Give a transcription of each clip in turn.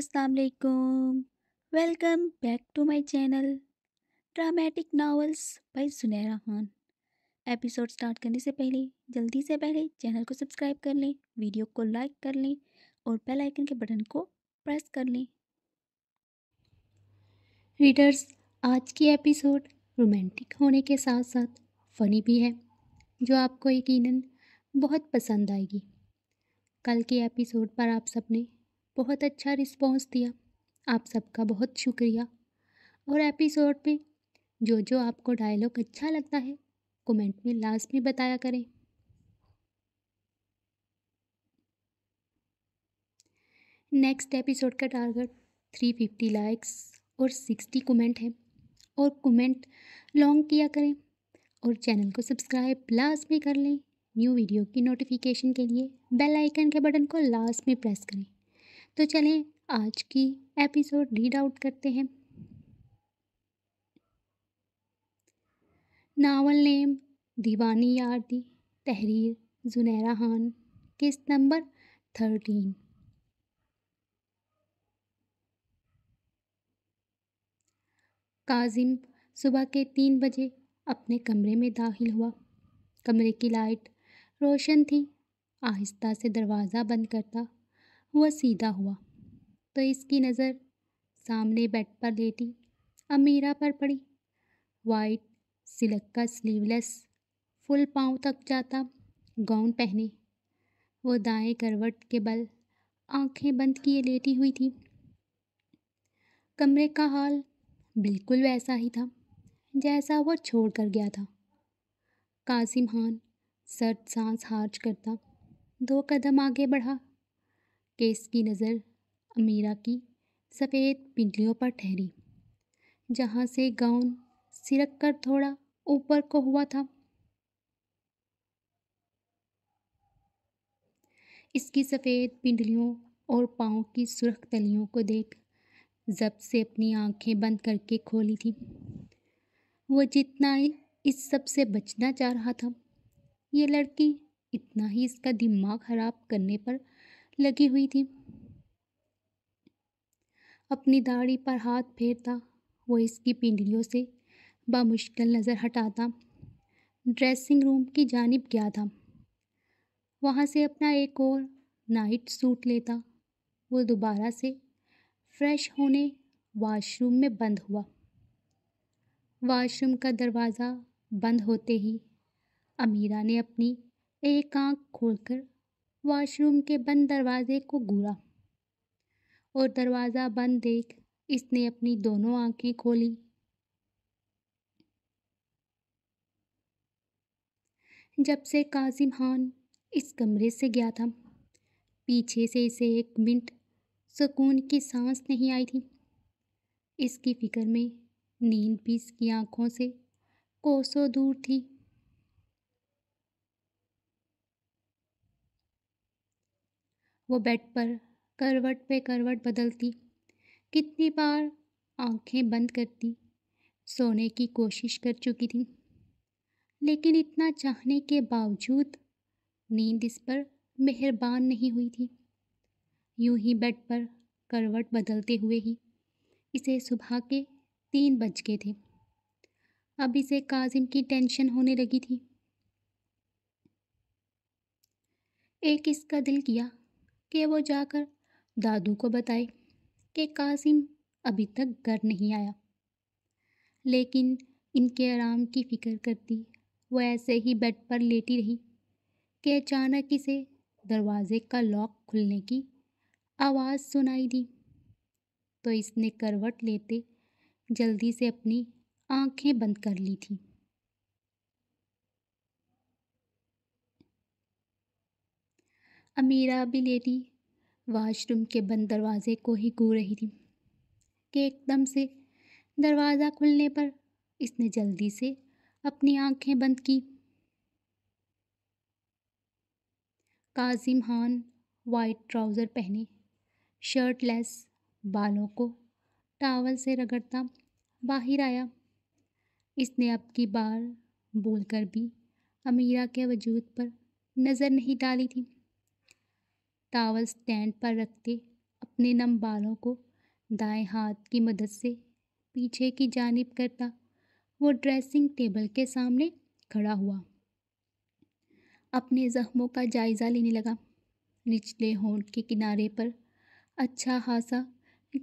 अस्सलाम वालेकुम welcome back to my channel dramatic novels by Sunaira Khan episode start करने से पहले जल्दी से पहले चैनल को सब्सक्राइब कर लें वीडियो को लाइक कर लें और बेल आइकन के बटन को प्रेस कर लें रीडर्स आज की एपिसोड रोमांटिक होने के साथ साथ फ़नी भी है जो आपको यकीन बहुत पसंद आएगी कल के एपिसोड पर आप सबने बहुत अच्छा रिस्पॉन्स दिया आप सबका बहुत शुक्रिया और एपिसोड में जो जो आपको डायलॉग अच्छा लगता है कमेंट में लास्ट में बताया करें नेक्स्ट एपिसोड का टारगेट थ्री फिफ्टी लाइक्स और सिक्सटी कमेंट है और कमेंट लॉन्ग किया करें और चैनल को सब्सक्राइब लास्ट में कर लें न्यू वीडियो की नोटिफिकेशन के लिए बेल आइकन के बटन को लास्ट में प्रेस करें तो चलें आज की एपिसोड रीड आउट करते हैं नावल नेम दीवानी यार दी तहरीर जुनेरा खान किस्त नंबर थर्टीन काजिम सुबह के तीन बजे अपने कमरे में दाखिल हुआ कमरे की लाइट रोशन थी आहिस्ता से दरवाज़ा बंद करता वह सीधा हुआ तो इसकी नज़र सामने बेड पर लेटी अमीरा पर पड़ी वाइट सिलक का स्लीवलेस फुल पाँव तक जाता गाउन पहने वो दाएं करवट के बल आंखें बंद किए लेटी हुई थी कमरे का हाल बिल्कुल वैसा ही था जैसा वो छोड़ कर गया था कासिम खान सर्द सांस हार्ज करता दो कदम आगे बढ़ा कि इसकी नज़र अमीरा की सफ़ेद पिंडलियों पर ठहरी जहाँ से गाउन सिरक कर थोड़ा ऊपर को हुआ था इसकी सफ़ेद पिंडलियों और पाँव की सुरख तलियों को देख जब से अपनी आंखें बंद करके खोली थी वो जितना इस सब से बचना चाह रहा था ये लड़की इतना ही इसका दिमाग ख़राब करने पर लगी हुई थी अपनी दाढ़ी पर हाथ फेरता वो इसकी पिंडलियों से बामुश्किल नज़र हटाता ड्रेसिंग रूम की जानब गया था वहाँ से अपना एक और नाइट सूट लेता वो दोबारा से फ्रेश होने वॉशरूम में बंद हुआ वॉशरूम का दरवाज़ा बंद होते ही अमीरा ने अपनी एक आंख खोलकर वॉशरूम के बंद दरवाजे को घूरा और दरवाज़ा बंद देख इसने अपनी दोनों आंखें खोली जब से काजिम खान इस कमरे से गया था पीछे से इसे एक मिनट सुकून की सांस नहीं आई थी इसकी फ़िक्र में नींद भी इसकी आँखों से कोसों दूर थी वो बेड पर करवट पे करवट बदलती कितनी बार आंखें बंद करती सोने की कोशिश कर चुकी थी लेकिन इतना चाहने के बावजूद नींद इस पर मेहरबान नहीं हुई थी यूं ही बेड पर करवट बदलते हुए ही इसे सुबह के तीन बज गए थे अब इसे काजिम की टेंशन होने लगी थी एक इसका दिल किया कि वो जाकर दादू को बताए कि कासिम अभी तक घर नहीं आया लेकिन इनके आराम की फ़िक्र करती वह ऐसे ही बेड पर लेटी रही कि अचानक इसे दरवाज़े का लॉक खुलने की आवाज़ सुनाई दी तो इसने करवट लेते जल्दी से अपनी आंखें बंद कर ली थी अमीरा भी लेडी वॉशरूम के बंद दरवाजे को ही घूर रही थी कि एकदम से दरवाज़ा खुलने पर इसने जल्दी से अपनी आंखें बंद की काजिम खान वाइट ट्राउज़र पहने शर्ट लेस बालों को टावल से रगड़ता बाहर आया इसने अब की बार बोलकर भी अमीरा के वजूद पर नज़र नहीं डाली थी टावल स्टैंड पर रखते अपने नम बालों को दाएं हाथ की मदद से पीछे की जानिब करता वो ड्रेसिंग टेबल के सामने खड़ा हुआ अपने ज़ख्मों का जायज़ा लेने लगा निचले होंठ के किनारे पर अच्छा खासा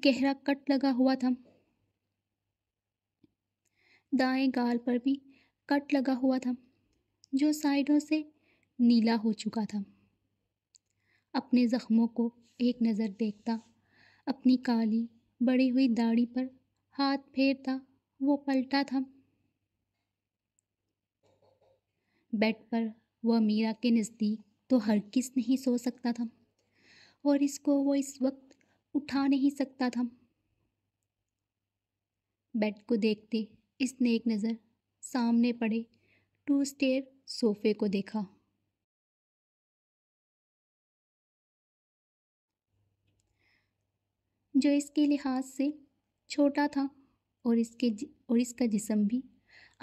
गहरा कट लगा हुआ था दाएं गाल पर भी कट लगा हुआ था जो साइडों से नीला हो चुका था अपने ज़ख्मों को एक नज़र देखता अपनी काली बड़ी हुई दाढ़ी पर हाथ फेरता वो पलटा था बेड पर वह मीरा के नज़दीक तो हर किस नहीं सो सकता था और इसको वो इस वक्त उठा नहीं सकता था बेड को देखते इसने एक नज़र सामने पड़े टू स्टेयर सोफे को देखा जो इसके लिहाज से छोटा था और इसके और इसका जिसम भी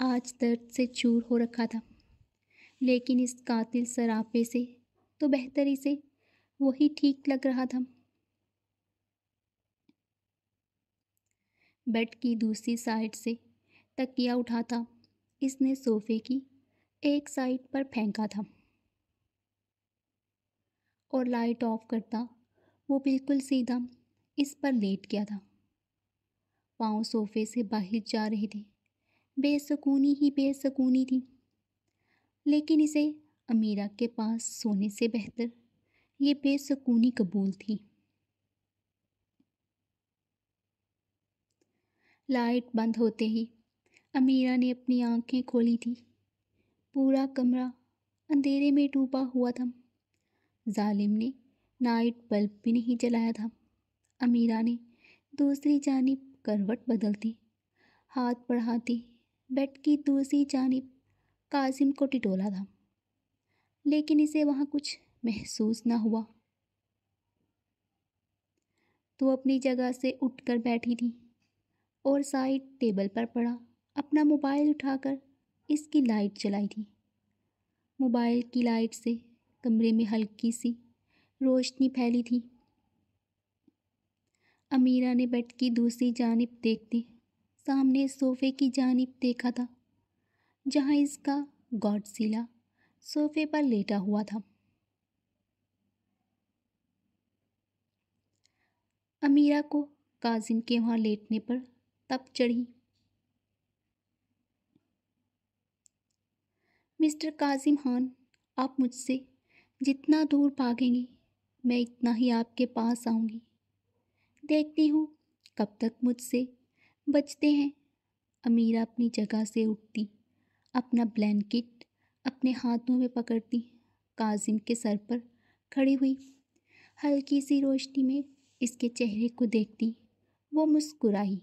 आज दर्द से चूर हो रखा था लेकिन इस कातिल सरापे से तो बेहतर इसे वही ठीक लग रहा था बेड की दूसरी साइड से तकिया उठा था इसने सोफे की एक साइड पर फेंका था और लाइट ऑफ करता वो बिल्कुल सीधा इस पर लेट गया था पाँव सोफे से बाहर जा रहे थे बेसकूनी ही बेसकूनी थी लेकिन इसे अमीरा के पास सोने से बेहतर ये बेसकूनी कबूल थी लाइट बंद होते ही अमीरा ने अपनी आंखें खोली थी पूरा कमरा अंधेरे में डूबा हुआ था जालिम ने नाइट बल्ब भी नहीं जलाया था अमीरा ने दूसरी जानब करवट बदलती हाथ बढ़ाती बेड की दूसरी जानब काजिम को टिटोला था लेकिन इसे वहाँ कुछ महसूस ना हुआ तो अपनी जगह से उठकर बैठी थी और साइड टेबल पर पड़ा अपना मोबाइल उठाकर इसकी लाइट चलाई थी मोबाइल की लाइट से कमरे में हल्की सी रोशनी फैली थी अमीरा ने बेड की दूसरी जानब दी सामने सोफ़े की जानब देखा था जहाँ इसका गॉडसिला सोफ़े पर लेटा हुआ था अमीरा को काजिम के वहाँ लेटने पर तब चढ़ी मिस्टर काजिम खान आप मुझसे जितना दूर भागेंगे मैं इतना ही आपके पास आऊँगी देखती हूँ कब तक मुझसे बचते हैं अमीरा अपनी जगह से उठती अपना ब्लैंकेट अपने हाथों में पकड़ती काजिम के सर पर खड़ी हुई हल्की सी रोशनी में इसके चेहरे को देखती वो मुस्कुराई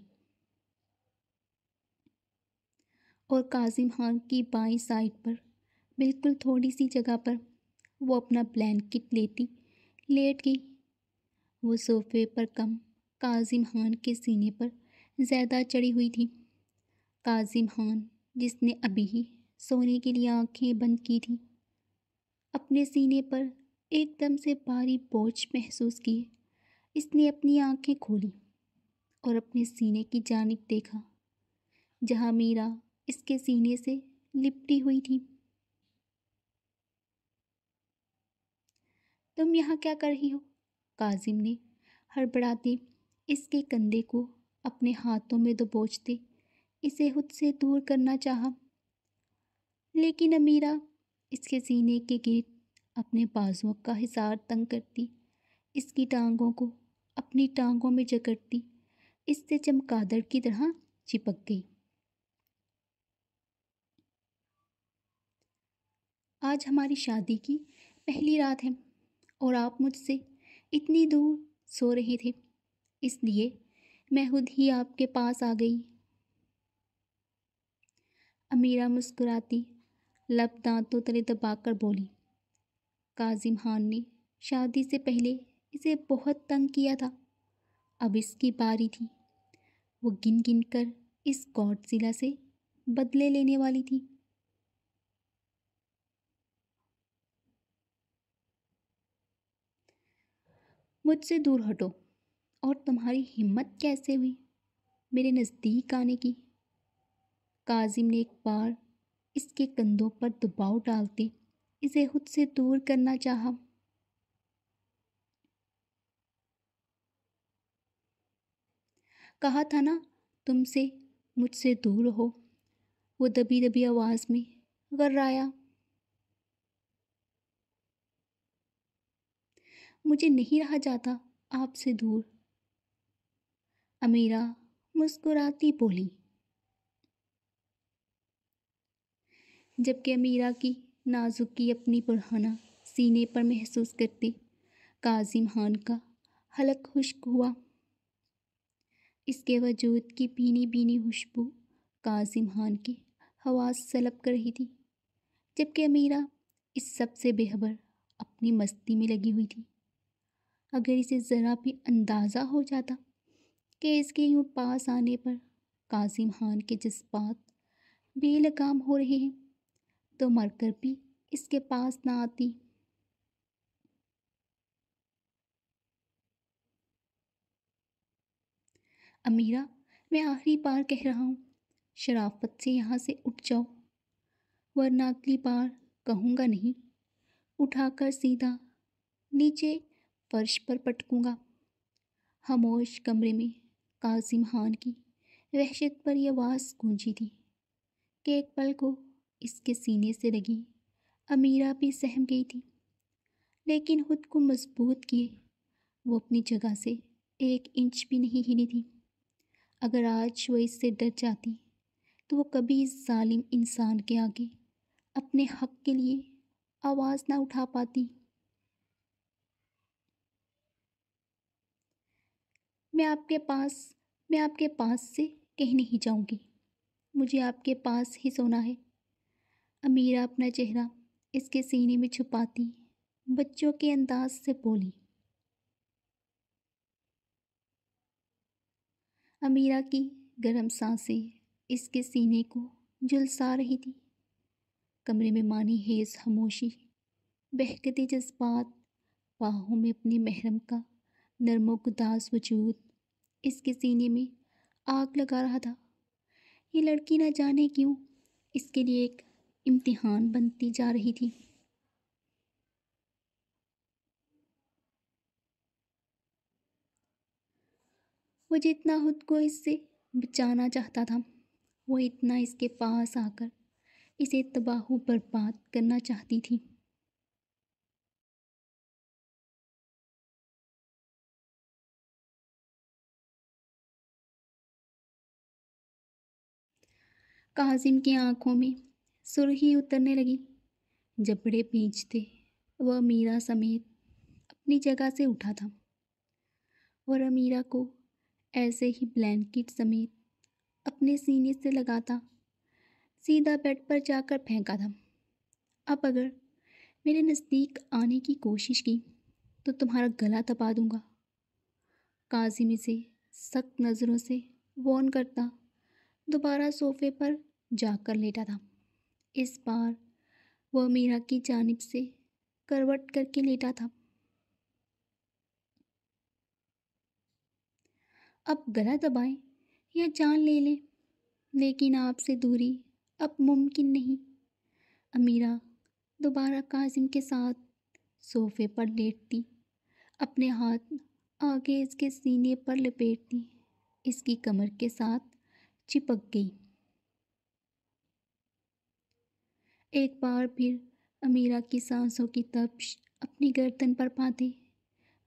और काजिम खान की बाई साइड पर बिल्कुल थोड़ी सी जगह पर वो अपना ब्लैंकेट लेती लेट गई वो सोफे पर कम काजिम खान के सीने पर ज़्यादा चढ़ी हुई थी काजिम खान जिसने अभी ही सोने के लिए आंखें बंद की थी अपने सीने पर एकदम से भारी बोझ महसूस किए इसने अपनी आंखें खोली और अपने सीने की जानब देखा जहां मीरा इसके सीने से लिपटी हुई थी तुम यहाँ क्या कर रही हो काजिम ने हड़बड़ाते इसके कंधे को अपने हाथों में दबोचते इसे खुद से दूर करना चाहा लेकिन अमीरा इसके सीने के गेट अपने बाजुओं का हिसार तंग करती इसकी टांगों को अपनी टांगों में जकड़ती इससे चमकादड़ की तरह चिपक गई आज हमारी शादी की पहली रात है और आप मुझसे इतनी दूर सो रहे थे इसलिए मैं खुद ही आपके पास आ गई अमीरा मुस्कुराती लब दांतों तले दबाकर बोली काजिम खान ने शादी से पहले इसे बहुत तंग किया था अब इसकी बारी थी वो गिन गिन कर इस जिला से बदले लेने वाली थी मुझसे दूर हटो और तुम्हारी हिम्मत कैसे हुई मेरे नज़दीक आने की काजिम ने एक बार इसके कंधों पर दबाव डालते इसे खुद से दूर करना चाहा कहा था ना तुमसे मुझसे दूर हो वो दबी दबी आवाज़ में गर्राया मुझे नहीं रहा जाता आपसे दूर अमीरा मुस्कुराती बोली जबकि अमीरा की नाजुकी अपनी बुढ़ाना सीने पर महसूस करते काजिम खान का हलक खुश्क हुआ इसके वजूद की पीनी पीनी खुशबू काजिम खान की हवास सलब कर रही थी जबकि अमीरा इस सब से बेहबर अपनी मस्ती में लगी हुई थी अगर इसे ज़रा भी अंदाज़ा हो जाता कि इसके यूँ पास आने पर कासिम खान के जज्बात बेलगाम हो रहे हैं तो मरकर भी इसके पास ना आती अमीरा मैं आखिरी बार कह रहा हूँ शराफत से यहाँ से उठ जाओ वरना अगली बार कहूँगा नहीं उठाकर सीधा नीचे फर्श पर पटकूँगा खामोश कमरे में काजिम खान की वहशत पर यह आवाज़ गूंजी थी कि एक पल को इसके सीने से लगी अमीरा भी सहम गई थी लेकिन खुद को मजबूत किए वो अपनी जगह से एक इंच भी नहीं हिली थी अगर आज वो इससे डर जाती तो वो कभी इस जालिम इंसान के आगे अपने हक के लिए आवाज़ ना उठा पाती मैं आपके पास मैं आपके पास से कहीं नहीं जाऊंगी मुझे आपके पास ही सोना है अमीरा अपना चेहरा इसके सीने में छुपाती बच्चों के अंदाज से बोली अमीरा की गर्म सांसें इसके सीने को जुलसा रही थी कमरे में मानी हेज खामोशी बहकते जज्बात बाहों में अपने महरम का नरमो गुदास वजूद इसके सीने में आग लगा रहा था ये लड़की ना जाने क्यों इसके लिए एक इम्तिहान बनती जा रही थी वो जितना खुद को इससे बचाना चाहता था वो इतना इसके पास आकर इसे तबाह बर्बाद करना चाहती थी काजिम की आंखों में सुरखी उतरने लगी जबड़े पींचते वह मीरा समेत अपनी जगह से उठा था और अमीरा को ऐसे ही ब्लैंकेट समेत अपने सीने से लगाता सीधा बेड पर जाकर फेंका था अब अगर मेरे नज़दीक आने की कोशिश की तो तुम्हारा गला तपा दूंगा काजिम इसे सख्त नज़रों से वॉन करता दोबारा सोफे पर जाकर लेटा था इस बार वह मीरा की जानब से करवट करके लेटा था अब गला दबाएं या जान ले लें लेकिन आपसे दूरी अब मुमकिन नहीं अमीरा दोबारा काजिम के साथ सोफे पर लेटती अपने हाथ आगे इसके सीने पर लपेटती इसकी कमर के साथ चिपक गई एक बार फिर अमीरा की सांसों की तपश अपनी गर्दन पर पाते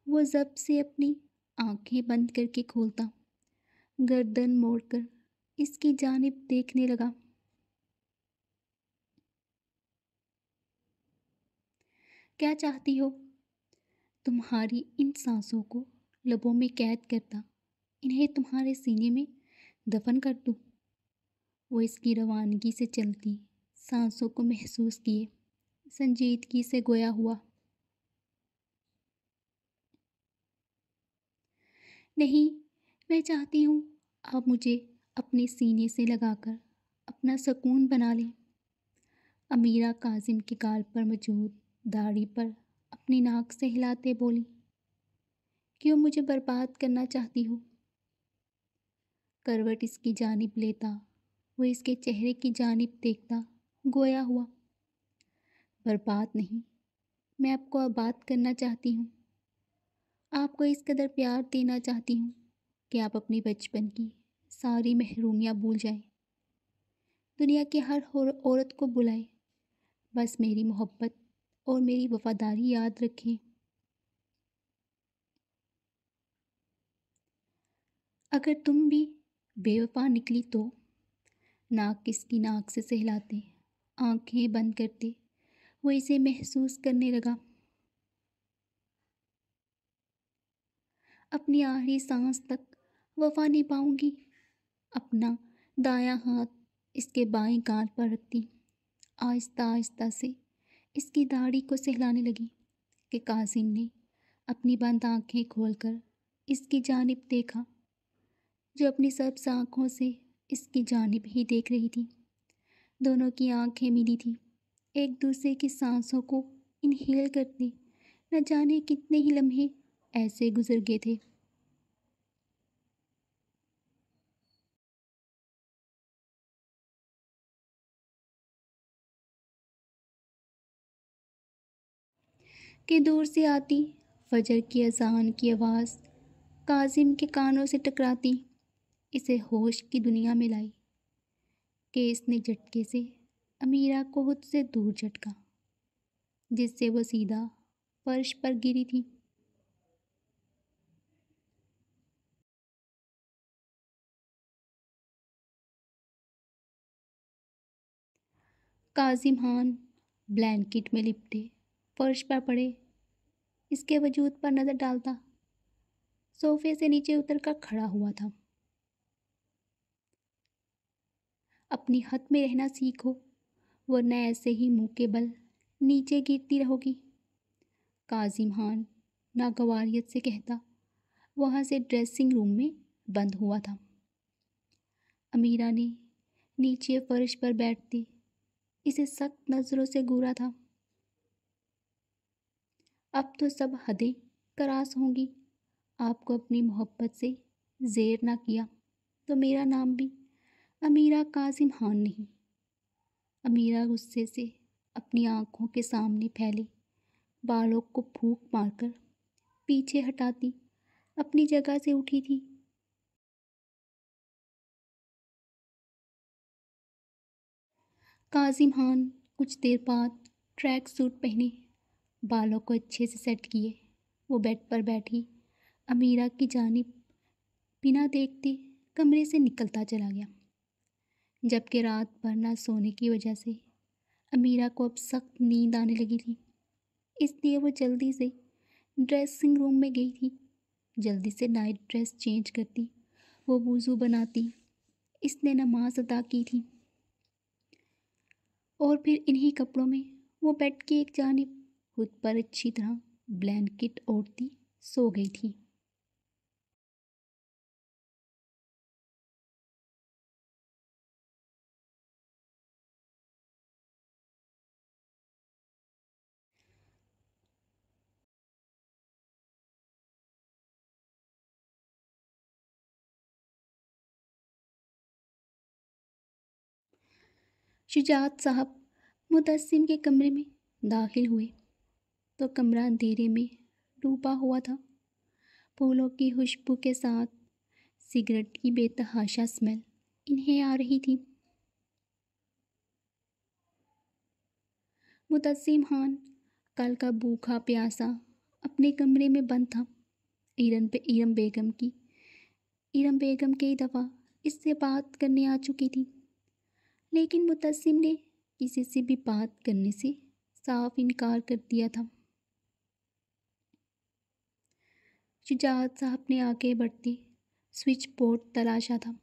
वो जब से अपनी आंखें बंद करके खोलता गर्दन मोड़कर इसकी जानब देखने लगा क्या चाहती हो तुम्हारी इन सांसों को लबों में कैद करता इन्हें तुम्हारे सीने में दफन कर दूँ वो इसकी रवानगी से चलती सांसों को महसूस किए संजीदगी से गोया हुआ नहीं मैं चाहती हूँ आप मुझे अपने सीने से लगाकर अपना सुकून बना लें अमीरा काजिम की गाल पर मौजूद दाढ़ी पर अपनी नाक से हिलाते बोली क्यों मुझे बर्बाद करना चाहती हो करवट इसकी जानिब लेता वो इसके चेहरे की जानिब देखता गोया हुआ पर बात नहीं मैं आपको अब बात करना चाहती हूँ आपको इस कदर प्यार देना चाहती हूँ कि आप अपनी बचपन की सारी महरूमियाँ भूल जाएं दुनिया की हर औरत को बुलाएं बस मेरी मोहब्बत और मेरी वफादारी याद रखें अगर तुम भी बेवफा निकली तो नाक किसकी नाक से सहलाते आंखें बंद करते वो इसे महसूस करने लगा अपनी आखिरी सांस तक वफा नहीं पाऊंगी अपना दाया हाथ इसके बाएं कान पर रखती आहिस्ता आहिस्ता से इसकी दाढ़ी को सहलाने लगी कि कासिम ने अपनी बंद आंखें खोलकर इसकी जानब देखा जो अपनी सब आँखों से इसकी जानब ही देख रही थी दोनों की आंखें मिली थी एक दूसरे की सांसों को इनहेल करते न जाने कितने ही लम्हे ऐसे गुजर गए थे कि दूर से आती फजर की अजान की आवाज़ काजिम के कानों से टकराती इसे होश की दुनिया में लाई केस ने झटके से अमीरा को खुद से दूर झटका जिससे वो सीधा फर्श पर गिरी थी काजिम खान ब्लैंकेट में लिपटे फर्श पर पड़े इसके वजूद पर नज़र डालता सोफे से नीचे उतर कर खड़ा हुआ था अपनी हद में रहना सीखो वरना ऐसे ही मुँह के बल नीचे गिरती रहोगी काजिम खान नागवारियत से कहता वहाँ से ड्रेसिंग रूम में बंद हुआ था अमीरा ने नीचे फर्श पर बैठती इसे सख्त नज़रों से घूरा था अब तो सब हदें करास होंगी आपको अपनी मोहब्बत से जेर ना किया तो मेरा नाम भी अमीरा काजिम हौन नहीं अमीरा गुस्से से अपनी आंखों के सामने फैले बालों को फूक मारकर पीछे हटाती अपनी जगह से उठी थी काजिम खान कुछ देर बाद ट्रैक सूट पहने बालों को अच्छे से सेट किए वो बेड पर बैठी अमीरा की जानब बिना देखते कमरे से निकलता चला गया जबकि रात भर ना सोने की वजह से अमीरा को अब सख्त नींद आने लगी थी इसलिए वो जल्दी से ड्रेसिंग रूम में गई थी जल्दी से नाइट ड्रेस चेंज करती वो वज़ू बनाती इसने नमाज अदा की थी और फिर इन्हीं कपड़ों में वो बेड की एक जानब खुद पर अच्छी तरह ब्लैंकेट ओढ़ती सो गई थी शुजात साहब मुतसिम के कमरे में दाखिल हुए तो कमरा अंधेरे में डूबा हुआ था फूलों की खुशबू के साथ सिगरेट की बेतहाशा स्मेल इन्हें आ रही थी मुतसिम खान कल का भूखा प्यासा अपने कमरे में बंद था इरन पे इरम बेगम की इरम बेगम कई दफ़ा इससे बात करने आ चुकी थी लेकिन मुतसिम ने किसी से भी बात करने से साफ इनकार कर दिया था शुजात साहब ने आगे बढ़ते स्विच बोर्ड तलाशा था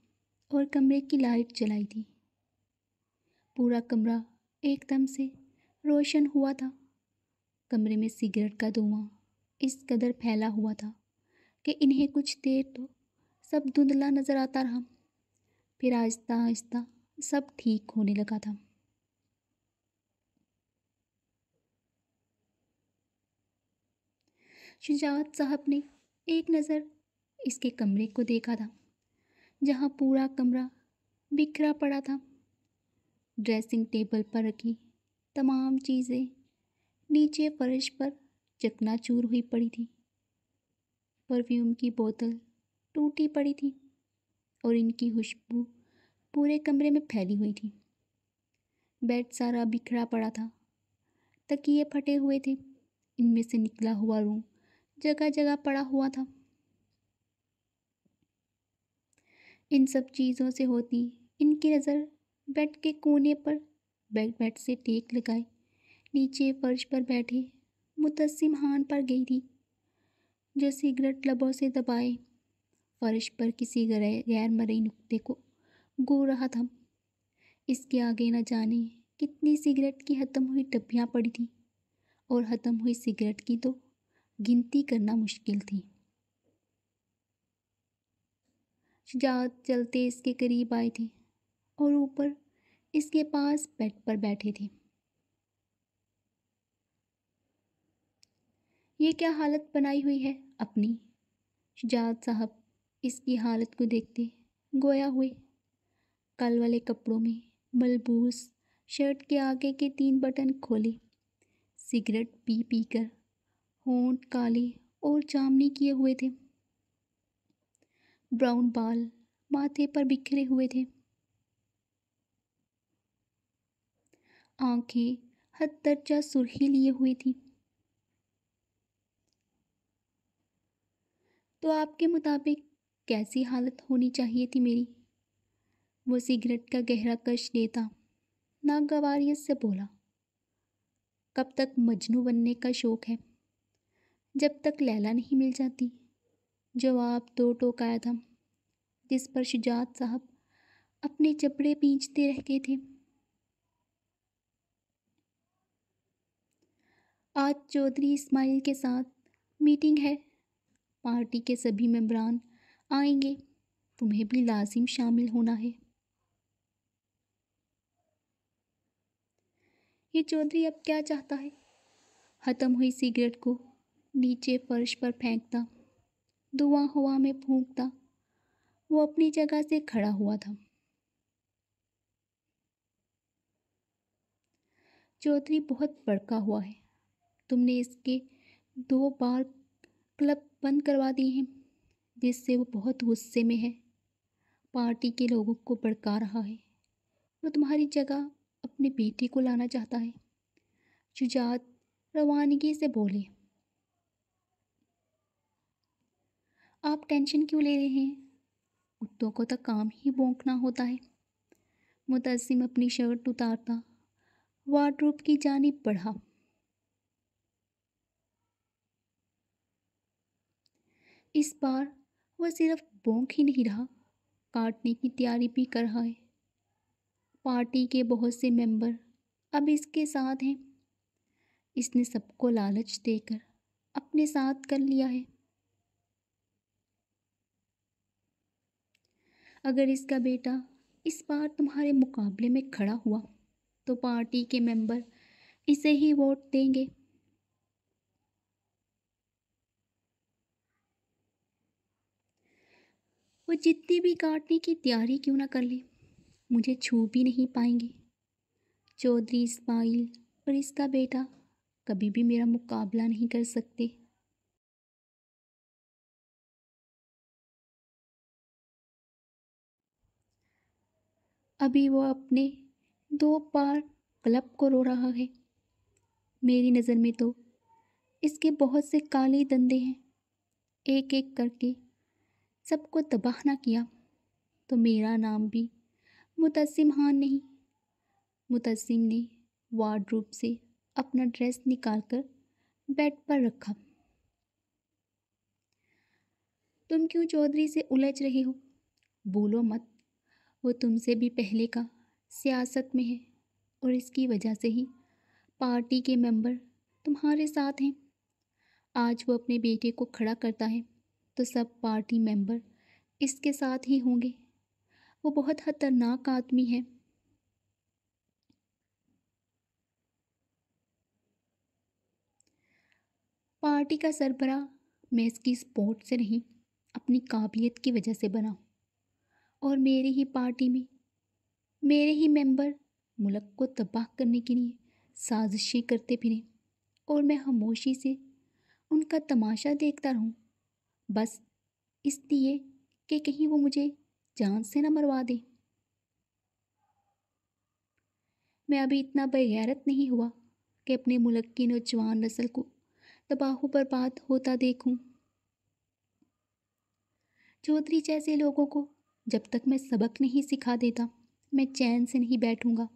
और कमरे की लाइट जलाई थी पूरा कमरा एकदम से रोशन हुआ था कमरे में सिगरेट का धुआं इस कदर फैला हुआ था कि इन्हें कुछ देर तो सब धुंधला नज़र आता रहा फिर आहिस्ता आहिस्ता सब ठीक होने लगा था शुजात साहब ने एक नज़र इसके कमरे को देखा था जहाँ पूरा कमरा बिखरा पड़ा था ड्रेसिंग टेबल पर रखी तमाम चीज़ें नीचे फर्श पर चकनाचूर हुई पड़ी थी परफ्यूम की बोतल टूटी पड़ी थी और इनकी खुशबू पूरे कमरे में फैली हुई थी बेड सारा बिखरा पड़ा था तकिए फटे हुए थे इनमें से निकला हुआ रूम जगह जगह पड़ा हुआ था इन सब चीज़ों से होती इनकी नज़र बेड के कोने पर बेड बेड से टेक लगाए नीचे फर्श पर बैठे मुतसिम हान पर गई थी जो सिगरेट लबों से दबाए फर्श पर किसी गैर मरई नुक्ते को गो रहा था इसके आगे न जाने कितनी सिगरेट की हतम हुई डब्बियाँ पड़ी थीं और हतम हुई सिगरेट की तो गिनती करना मुश्किल थी शिजात चलते इसके करीब आए थे और ऊपर इसके पास बेड पर बैठे थे ये क्या हालत बनाई हुई है अपनी शिजात साहब इसकी हालत को देखते गोया हुए कल वाले कपड़ों में मलबूस शर्ट के आगे के तीन बटन खोले सिगरेट पी पी कर होंठ काले और जामनी किए हुए थे ब्राउन बाल माथे पर बिखरे हुए थे आंखें हद दर्जा सुर्खी लिए हुए थी तो आपके मुताबिक कैसी हालत होनी चाहिए थी मेरी वो सिगरेट का गहरा कश देता नागवारियत से बोला कब तक मजनू बनने का शौक़ है जब तक लैला नहीं मिल जाती जवाब दो तो टोक आया था जिस पर शुजात साहब अपने चपड़े पींचते रह गए थे आज चौधरी इस्माइल के साथ मीटिंग है पार्टी के सभी मेम्बरान आएंगे तुम्हें भी लाजिम शामिल होना है ये चौधरी अब क्या चाहता है ख़त्म हुई सिगरेट को नीचे फर्श पर फेंकता धुआं हवा में फूंकता वो अपनी जगह से खड़ा हुआ था चौधरी बहुत बड़का हुआ है तुमने इसके दो बार क्लब बंद करवा दिए हैं जिससे वो बहुत गुस्से में है पार्टी के लोगों को भड़का रहा है वो तुम्हारी जगह अपने बेटे को लाना चाहता है शुजात रवानगी से बोले आप टेंशन क्यों ले रहे हैं कुत्तों को तो काम ही बोंकना होता है मुतसिम अपनी शर्ट उतारता वार्ड्रोप की जानी बढ़ा इस बार वह सिर्फ बोंक ही नहीं रहा काटने की तैयारी भी कर रहा है पार्टी के बहुत से मेंबर अब इसके साथ हैं इसने सबको लालच देकर अपने साथ कर लिया है अगर इसका बेटा इस बार तुम्हारे मुकाबले में खड़ा हुआ तो पार्टी के मेंबर इसे ही वोट देंगे वो जितनी भी काटने की तैयारी क्यों ना कर ले मुझे छू भी नहीं पाएंगे चौधरी इस्माइल और इसका बेटा कभी भी मेरा मुकाबला नहीं कर सकते अभी वो अपने दो बार क्लब को रो रहा है मेरी नज़र में तो इसके बहुत से काले धंधे हैं एक एक करके सबको तबाह ना किया तो मेरा नाम भी मुतसिम हाँ नहीं मुतसिम ने वार्डरूप से अपना ड्रेस निकालकर बेड पर रखा तुम क्यों चौधरी से उलझ रहे हो बोलो मत वो तुमसे भी पहले का सियासत में है और इसकी वजह से ही पार्टी के मेंबर तुम्हारे साथ हैं आज वो अपने बेटे को खड़ा करता है तो सब पार्टी मेंबर इसके साथ ही होंगे वो बहुत ख़तरनाक आदमी है पार्टी का सरबरा मैं इसकी स्पोर्ट से नहीं अपनी काबिलियत की वजह से बना और मेरी ही पार्टी में मेरे ही मेंबर मुल्क को तबाह करने के लिए साजिशें करते फिरे और मैं खामोशी से उनका तमाशा देखता रहूं बस इसलिए कि कहीं वो मुझे जान से न मरवा दें मैं अभी इतना बेगैरत नहीं हुआ कि अपने मुल्क की नौजवान नस्ल को पर बर्बाद होता देखूं। चौधरी जैसे लोगों को जब तक मैं सबक नहीं सिखा देता मैं चैन से नहीं बैठूंगा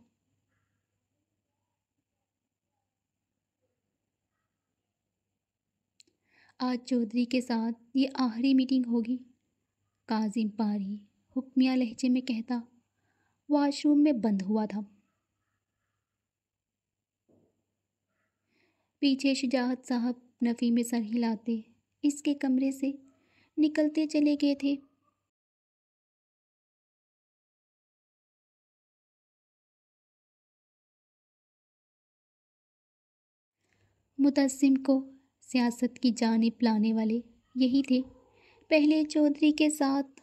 आज चौधरी के साथ ये आखिरी मीटिंग होगी काजिम पारी मियाँ लहजे में कहता वॉशरूम में बंद हुआ था पीछे शिजात साहब नफ़ी में सर हिलाते इसके कमरे से निकलते चले गए थे मुतसिम को सियासत की जानब लाने वाले यही थे पहले चौधरी के साथ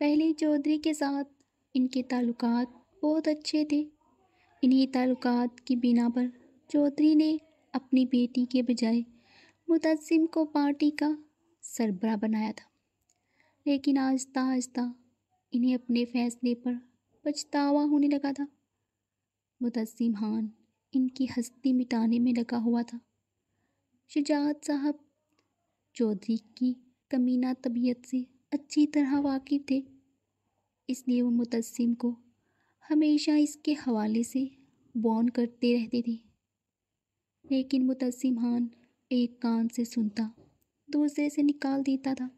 पहले चौधरी के साथ इनके ताल्लुक बहुत अच्छे थे इन्हीं ताल्लुक की बिना पर चौधरी ने अपनी बेटी के बजाय मुतसिम को पार्टी का सरबरा बनाया था लेकिन आहिस्ता आहिस्ता इन्हें अपने फैसले पर पछतावा होने लगा था मुतसिम खान इनकी हस्ती मिटाने में लगा हुआ था शिजात साहब चौधरी की कमीना तबीयत से अच्छी तरह वाकिफ़ थे इसलिए वो मुतसम को हमेशा इसके हवाले से बॉन करते रहते थे लेकिन मुतसम खान एक कान से सुनता दूसरे से निकाल देता था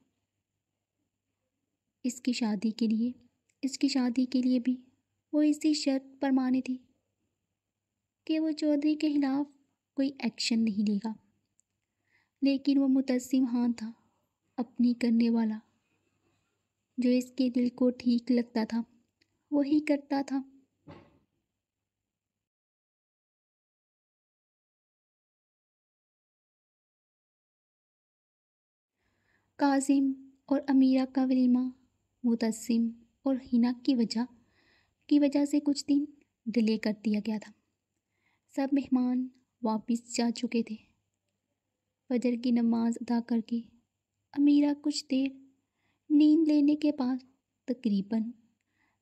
इसकी शादी के लिए इसकी शादी के लिए भी वो इसी शर्त पर माने थे कि वो चौधरी के ख़िलाफ़ कोई एक्शन नहीं लेगा लेकिन वो मुतसिम खान था अपनी करने वाला जो इसके दिल को ठीक लगता था वही करता था काजिम और अमीरा का वलीमा मुतसिम और हिना की वजह की वजह से कुछ दिन डिले कर दिया गया था सब मेहमान वापस जा चुके थे फजर की नमाज़ अदा करके अमीरा कुछ देर नींद लेने के बाद तकरीबन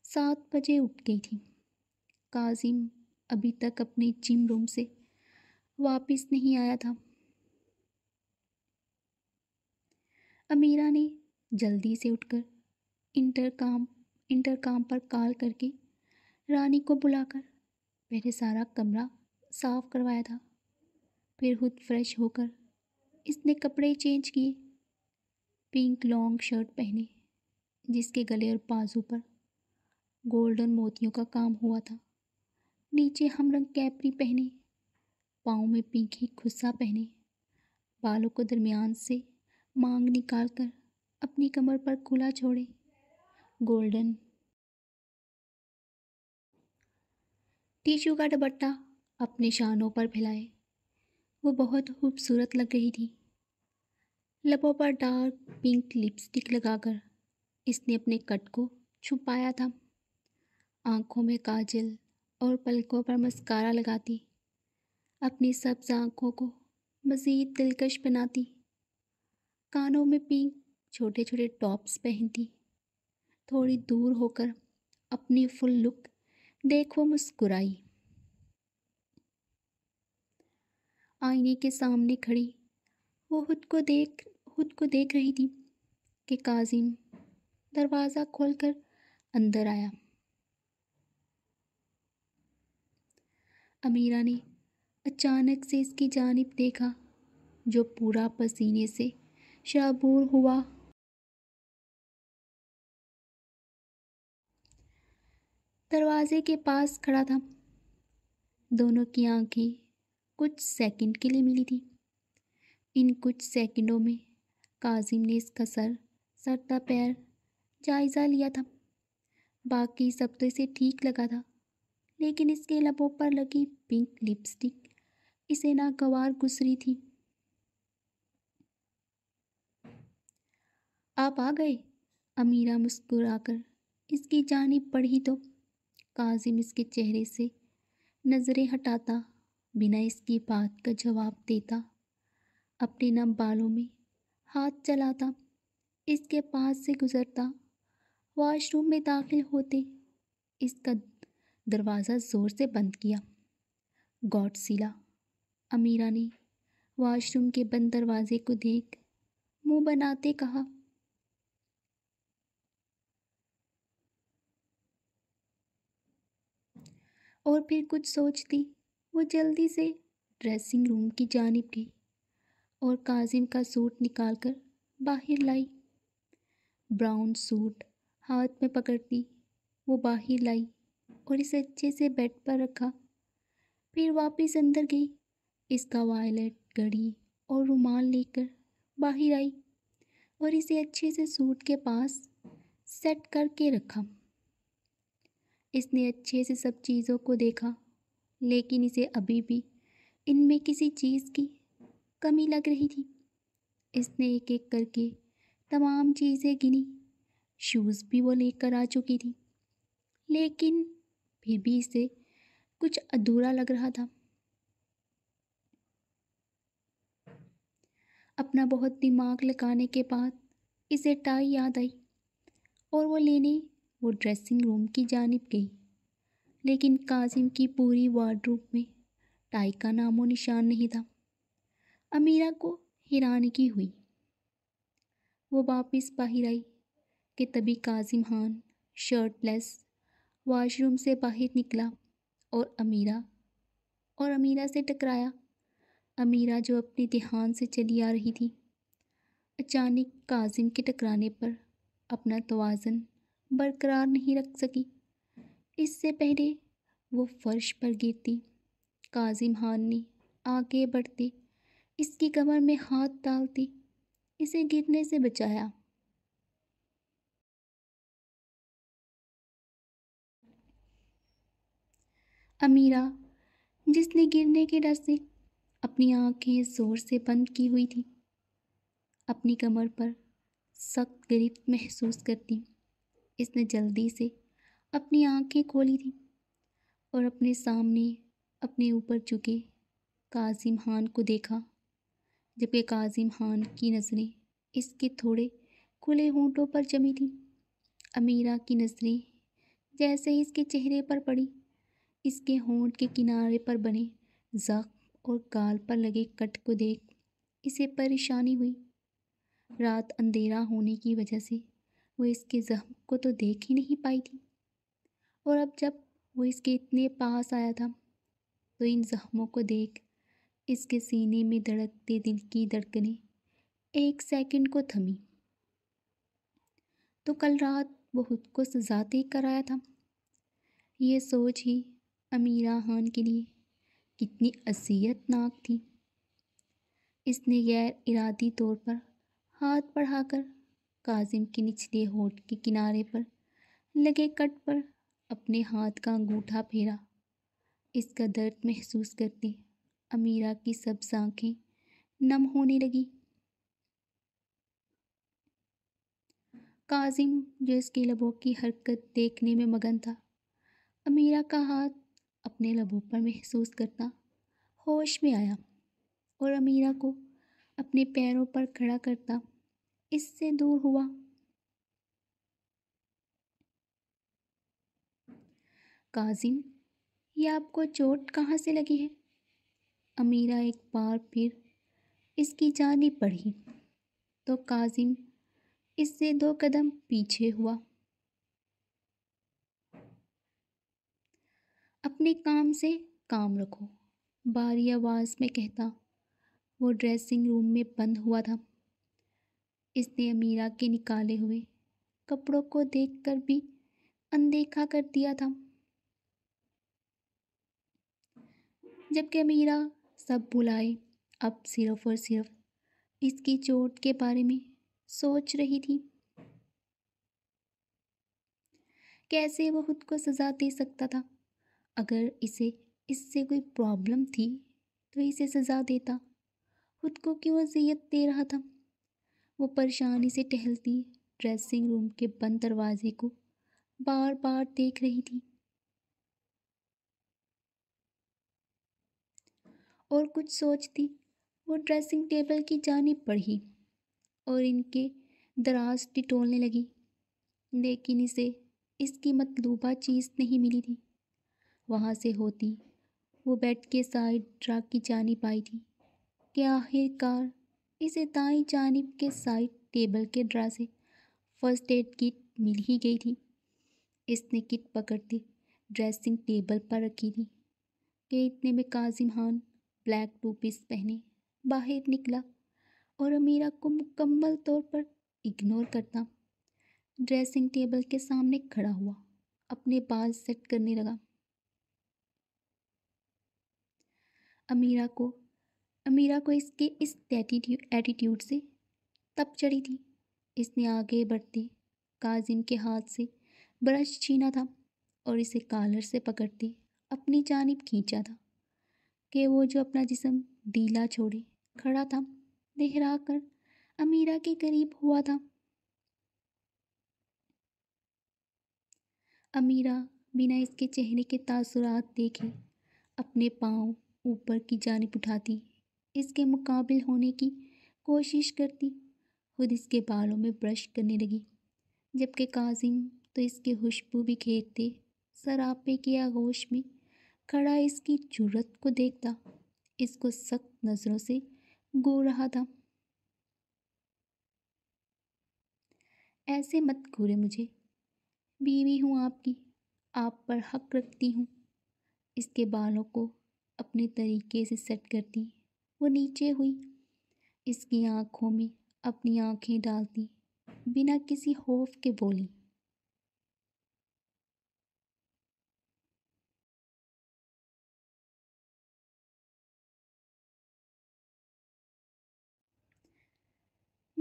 सात बजे उठ गई थी काजिम अभी तक अपने जिम रूम से वापस नहीं आया था अमीरा ने जल्दी से उठकर इंटरकॉम इंटरकॉम पर कॉल करके रानी को बुलाकर पहले सारा कमरा साफ करवाया था फिर खुद फ्रेश होकर इसने कपड़े चेंज किए पिंक लॉन्ग शर्ट पहने जिसके गले और बाजू पर गोल्डन मोतियों का काम हुआ था नीचे हम रंग कैपरी पहने पाँव में पिंकी खुस्सा पहने बालों को दरमियान से मांग निकाल कर अपनी कमर पर खुला छोड़े गोल्डन टिशू का दुपट्टा अपने शानों पर फैलाए वो बहुत खूबसूरत लग रही थी लबों पर डार्क पिंक लिपस्टिक लगाकर इसने अपने कट को छुपाया था आंखों में काजल और पलकों पर मस्कारा लगाती अपनी सब्ज आंखों को मज़ीद दिलकश बनाती कानों में पिंक छोटे छोटे टॉप्स पहनती थोड़ी दूर होकर अपनी फुल लुक देखो मुस्कुराई आईने के सामने खड़ी वो खुद को देख खुद को देख रही थी कि काजिम दरवाज़ा खोलकर अंदर आया अमीरा ने अचानक से इसकी जानब देखा जो पूरा पसीने से शराबूर हुआ दरवाजे के पास खड़ा था दोनों की आंखें कुछ सेकंड के लिए मिली थी इन कुछ सेकंडों में काजिम ने इसका सर सरता पैर जायज़ा लिया था बाकी सब तो इसे ठीक लगा था लेकिन इसके लबों पर लगी पिंक लिपस्टिक इसे गवार गुजरी थी आप आ गए अमीरा मुस्कुराकर इसकी जानी पढ़ी तो काजिम इसके चेहरे से नज़रें हटाता बिना इसकी बात का जवाब देता अपने नम बालों में हाथ चलाता इसके पास से गुज़रता वॉशरूम में दाखिल होते इसका दरवाज़ा ज़ोर से बंद किया सिला अमीरा ने वॉशरूम के बंद दरवाजे को देख मुंह बनाते कहा और फिर कुछ सोचती वो जल्दी से ड्रेसिंग रूम की जानब गई और काजिम का सूट निकालकर बाहर लाई ब्राउन सूट हाथ में पकड़ती वो बाहर लाई और इसे अच्छे से बेड पर रखा फिर वापस अंदर गई इसका वायलेट घड़ी और रुमाल लेकर बाहर आई और इसे अच्छे से सूट के पास सेट करके रखा इसने अच्छे से सब चीज़ों को देखा लेकिन इसे अभी भी इनमें किसी चीज़ की कमी लग रही थी इसने एक एक करके तमाम चीज़ें गिनी शूज़ भी वो लेकर आ चुकी थी लेकिन फिर भी इसे कुछ अधूरा लग रहा था अपना बहुत दिमाग लगाने के बाद इसे टाई याद आई और वो लेने वो ड्रेसिंग रूम की जानब गई लेकिन काजिम की पूरी वार्डरूम में टाई का नामो निशान नहीं था अमीरा को हैरानगी हुई वो वापस बाहर आई कि तभी काजिम खान शर्टलेस वॉशरूम से बाहर निकला और अमीरा और अमीरा से टकराया अमीरा जो अपने देहान से चली आ रही थी अचानक काजिम के टकराने पर अपना तोज़न बरकरार नहीं रख सकी इससे पहले वो फ़र्श पर गिरती काजिम खान ने आगे बढ़ते इसकी कमर में हाथ डालती इसे गिरने से बचाया अमीरा जिसने गिरने के डर से अपनी आंखें जोर से बंद की हुई थी अपनी कमर पर सख्त गरीब महसूस करती इसने जल्दी से अपनी आंखें खोली थी और अपने सामने अपने ऊपर झुके काजिम खान को देखा जबकि काजिम खान की नज़रें इसके थोड़े खुले होंठों पर जमी थी अमीरा की नज़रें जैसे ही इसके चेहरे पर पड़ी इसके होंठ के किनारे पर बने ज़ख्म और गाल पर लगे कट को देख इसे परेशानी हुई रात अंधेरा होने की वजह से वो इसके जख्म को तो देख ही नहीं पाई थी और अब जब वो इसके इतने पास आया था तो इन जख्मों को देख इसके सीने में धड़कते दिल की धड़कने एक सेकंड को थमी तो कल रात बहुत को सजाते कराया था ये सोच ही अमीरा खान के लिए कितनी असीयतनाक थी इसने गैर इरादी तौर पर हाथ बढ़ाकर काजिम के निचले होठ के किनारे पर लगे कट पर अपने हाथ का अंगूठा फेरा इसका दर्द महसूस करती अमीरा की सब सांखें नम होने लगी काजिम जो इसके लबों की हरकत देखने में मगन था अमीरा का हाथ अपने लबों पर महसूस करता होश में आया और अमीरा को अपने पैरों पर खड़ा करता इससे दूर हुआ काजिम ये आपको चोट कहाँ से लगी है अमीरा एक बार फिर इसकी जानी पढ़ी तो काजिम इससे दो कदम पीछे हुआ अपने काम से काम रखो बारी आवाज़ में कहता वो ड्रेसिंग रूम में बंद हुआ था इसने अमीरा के निकाले हुए कपड़ों को देखकर भी अनदेखा कर दिया था जबकि अमीरा सब बुलाए अब सिर्फ और सिर्फ इसकी चोट के बारे में सोच रही थी कैसे वो खुद को सज़ा दे सकता था अगर इसे इससे कोई प्रॉब्लम थी तो इसे सज़ा देता खुद को क्यों अजियत दे रहा था वो परेशानी से टहलती ड्रेसिंग रूम के बंद दरवाजे को बार बार देख रही थी और कुछ सोचती वो ड्रेसिंग टेबल की जानी पड़ी और इनके दराज टिटोलने लगी लेकिन इसे इसकी मतलूबा चीज़ नहीं मिली थी वहाँ से होती वो बेड के साइड ट्रक की जानी पाई थी कि आखिरकार इसे ताई जानब के साइड टेबल के ड्रा से फर्स्ट एड किट मिल ही गई थी इसने किट पकड़ती ड्रेसिंग टेबल पर रखी थी कि इतने में Kazim Khan black two piece पहने बाहर निकला और अमीरा को मुकम्मल तौर पर इग्नोर करता ड्रेसिंग टेबल के सामने खड़ा हुआ अपने बाल सेट करने लगा अमीरा को अमीरा को इसके इस एटीट्यूड से तप चढ़ी थी इसने आगे बढ़ते काजिम के हाथ से ब्रश छीना था और इसे कालर से पकड़ते अपनी जानब खींचा था कि वो जो अपना जिसम ढीला छोड़े खड़ा था लहरा कर अमीरा के करीब हुआ था अमीरा बिना इसके चेहरे के तासुरात देखे अपने पाँव ऊपर की जानब उठाती इसके मुकाबल होने की कोशिश करती खुद इसके बालों में ब्रश करने लगी जबकि काजिम तो इसके खुशबू भी खेरते सरापे के आगोश में खड़ा इसकी जुरत को देखता इसको सख्त नज़रों से गो रहा था ऐसे मत घूरे मुझे बीवी हूँ आपकी आप पर हक रखती हूँ इसके बालों को अपने तरीके से सेट करती वो नीचे हुई इसकी आँखों में अपनी आँखें डालती बिना किसी खौफ के बोली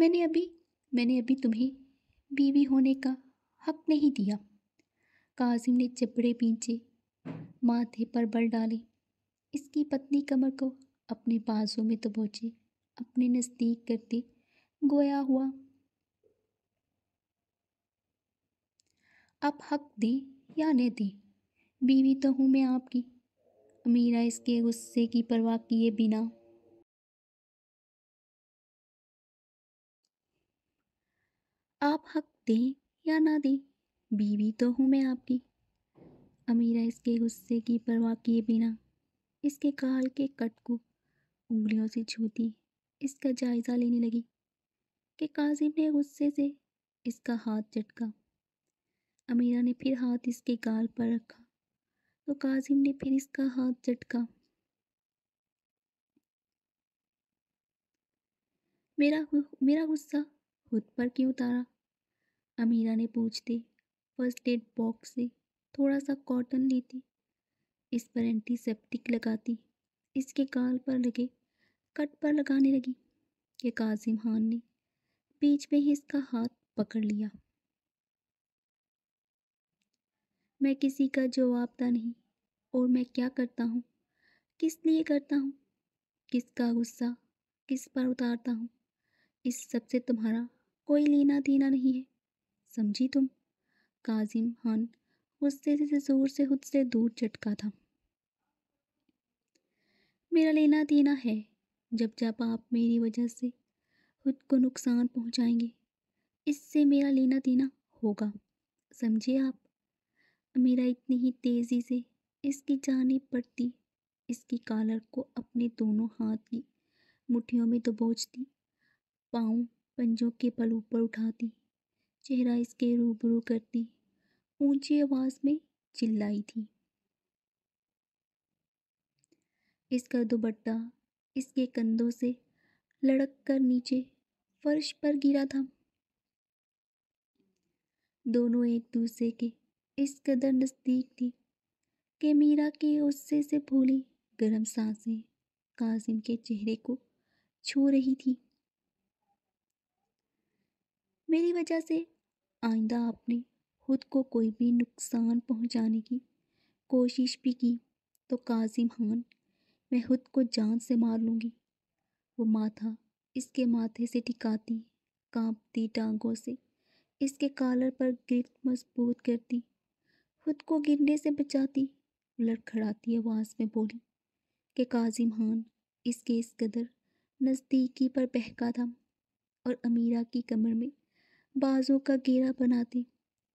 मैंने अभी मैंने अभी तुम्हें बीवी होने का हक नहीं दिया काजिम ने चपड़े पींचे माथे पर बल डाले इसकी पत्नी कमर को अपने बाजों में दबोचे अपने नज़दीक करते गोया हुआ आप हक दें या न दें बीवी तो हूँ मैं आपकी अमीरा इसके गुस्से की परवाह किए बिना आप हक दें या ना दें बीवी तो हूँ मैं आपकी अमीरा इसके गुस्से की परवाह किए बिना इसके काल के कट को उंगलियों से छूती इसका जायज़ा लेने लगी कि काजिम ने गुस्से से इसका हाथ झटका अमीरा ने फिर हाथ इसके काल पर रखा तो काजिम ने फिर इसका हाथ झटका मेरा मेरा गुस्सा खुद पर क्यों उतारा अमीरा ने पूछते फर्स्ट एड बॉक्स से थोड़ा सा कॉटन लेती इस पर एंटीसेप्टिक लगाती इसके काल पर लगे कट पर लगाने लगी ये काजिम खान ने बीच में ही इसका हाथ पकड़ लिया मैं किसी का जवाबदा नहीं और मैं क्या करता हूँ किस लिए करता हूँ किसका गुस्सा किस पर उतारता हूँ इस सब से तुम्हारा कोई लेना देना नहीं है समझी तुम काजिम खान गुस्से से जोर से खुद से दूर चटका था मेरा लेना देना है जब जब आप मेरी वजह से खुद को नुकसान पहुंचाएंगे इससे मेरा लेना देना होगा समझे आप मेरा इतनी ही तेज़ी से इसकी जानेब पड़ती इसकी कालर को अपने दोनों हाथ की मुठियों में दबोचती पाँव पंजों के पल ऊपर उठाती चेहरा इसके रूबरू करती ऊंची आवाज में चिल्लाई थी इसका दुपट्टा इसके कंधों से लड़क कर नीचे फर्श पर गिरा था दोनों एक दूसरे के इस कदर नज़दीक थी कि मीरा के गुस्से से भूली गर्म सांसें काजिम के चेहरे को छू रही थी मेरी वजह से आइंदा आपने खुद को कोई भी नुकसान पहुंचाने की कोशिश भी की तो काजिम खान मैं खुद को जान से मार लूँगी वो माथा इसके माथे से टिकाती कांपती टांगों से इसके कालर पर गिरफ्त मजबूत करती खुद को गिरने से बचाती लड़खड़ाती आवाज़ में बोली कि काजिम खान इसके इस कदर नज़दीकी पर बहका था और अमीरा की कमर में बाजों का घेरा बनाती